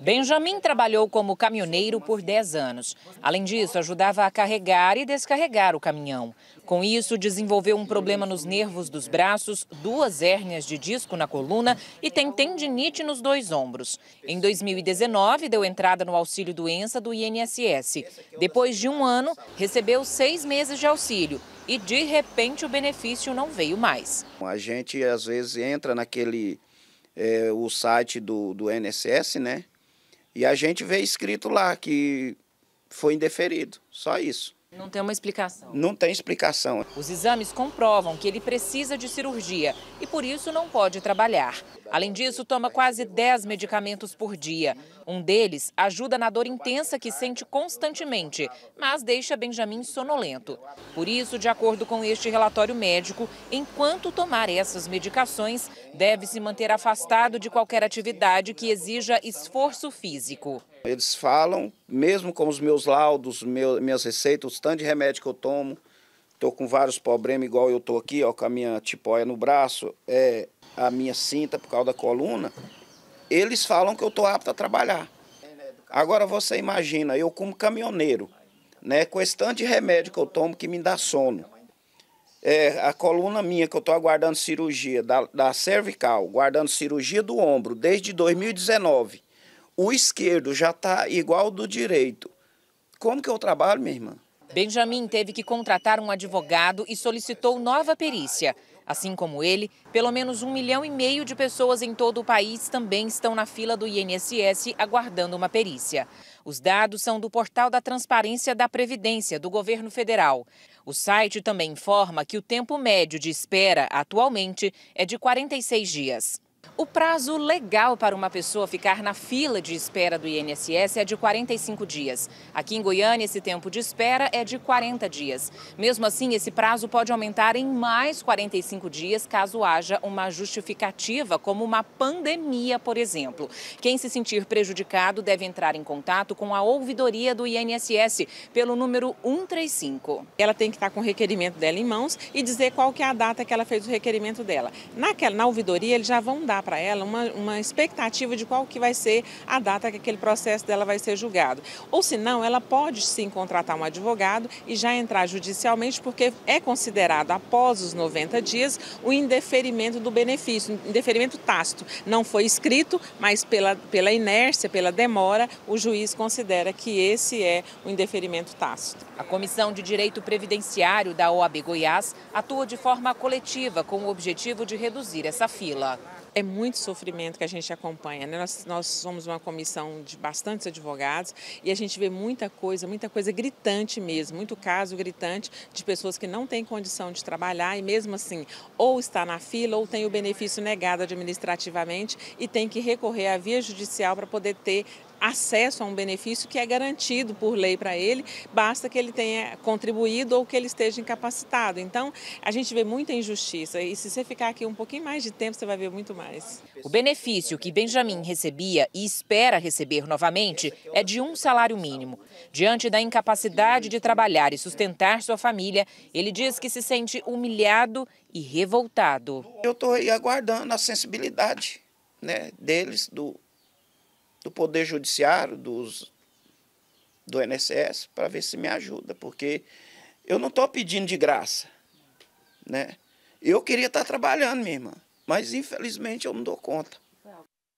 Benjamin trabalhou como caminhoneiro por 10 anos. Além disso, ajudava a carregar e descarregar o caminhão. Com isso, desenvolveu um problema nos nervos dos braços, duas hérnias de disco na coluna e tem tendinite nos dois ombros. Em 2019, deu entrada no auxílio doença do INSS. Depois de um ano, recebeu seis meses de auxílio e, de repente, o benefício não veio mais. A gente, às vezes, entra naquele é, o site do, do NSS, né? E a gente vê escrito lá que foi indeferido, só isso. Não tem uma explicação. Não tem explicação. Os exames comprovam que ele precisa de cirurgia e por isso não pode trabalhar. Além disso, toma quase 10 medicamentos por dia. Um deles ajuda na dor intensa que sente constantemente, mas deixa Benjamin sonolento. Por isso, de acordo com este relatório médico, enquanto tomar essas medicações, deve se manter afastado de qualquer atividade que exija esforço físico. Eles falam, mesmo com os meus laudos, meu, minhas receitas, tanto de remédio que eu tomo. Tô com vários problemas, igual eu tô aqui, ó, com a minha tipóia no braço, é, a minha cinta por causa da coluna. Eles falam que eu tô apto a trabalhar. Agora você imagina, eu como caminhoneiro, né, com esse tanto de remédio que eu tomo que me dá sono. É, a coluna minha, que eu estou aguardando cirurgia da, da cervical, guardando cirurgia do ombro desde 2019. O esquerdo já está igual do direito. Como que eu trabalho, minha irmã? Benjamin teve que contratar um advogado e solicitou nova perícia. Assim como ele, pelo menos um milhão e meio de pessoas em todo o país também estão na fila do INSS aguardando uma perícia. Os dados são do portal da Transparência da Previdência do governo federal. O site também informa que o tempo médio de espera, atualmente, é de 46 dias. O prazo legal para uma pessoa ficar na fila de espera do INSS é de 45 dias. Aqui em Goiânia, esse tempo de espera é de 40 dias. Mesmo assim, esse prazo pode aumentar em mais 45 dias caso haja uma justificativa, como uma pandemia, por exemplo. Quem se sentir prejudicado deve entrar em contato com a ouvidoria do INSS pelo número 135. Ela tem que estar com o requerimento dela em mãos e dizer qual que é a data que ela fez o requerimento dela. Naquela, na ouvidoria, eles já vão para ela uma, uma expectativa de qual que vai ser a data que aquele processo dela vai ser julgado. Ou se não, ela pode sim contratar um advogado e já entrar judicialmente, porque é considerado após os 90 dias o indeferimento do benefício, indeferimento tácito. Não foi escrito, mas pela, pela inércia, pela demora, o juiz considera que esse é o indeferimento tácito. A Comissão de Direito Previdenciário da OAB Goiás atua de forma coletiva com o objetivo de reduzir essa fila é muito sofrimento que a gente acompanha. Né? Nós, nós, somos uma comissão de bastantes advogados e a gente vê muita coisa, muita coisa gritante mesmo, muito caso gritante de pessoas que não têm condição de trabalhar e mesmo assim ou está na fila ou tem o benefício negado administrativamente e tem que recorrer à via judicial para poder ter acesso a um benefício que é garantido por lei para ele, basta que ele tenha contribuído ou que ele esteja incapacitado. Então, a gente vê muita injustiça e se você ficar aqui um pouquinho mais de tempo, você vai ver muito mais. O benefício que Benjamin recebia e espera receber novamente é de um salário mínimo. Diante da incapacidade de trabalhar e sustentar sua família, ele diz que se sente humilhado e revoltado. Eu estou aí aguardando a sensibilidade né, deles, do do Poder Judiciário, dos, do NSS, para ver se me ajuda, porque eu não estou pedindo de graça. Né? Eu queria estar tá trabalhando, minha irmã, mas infelizmente eu não dou conta.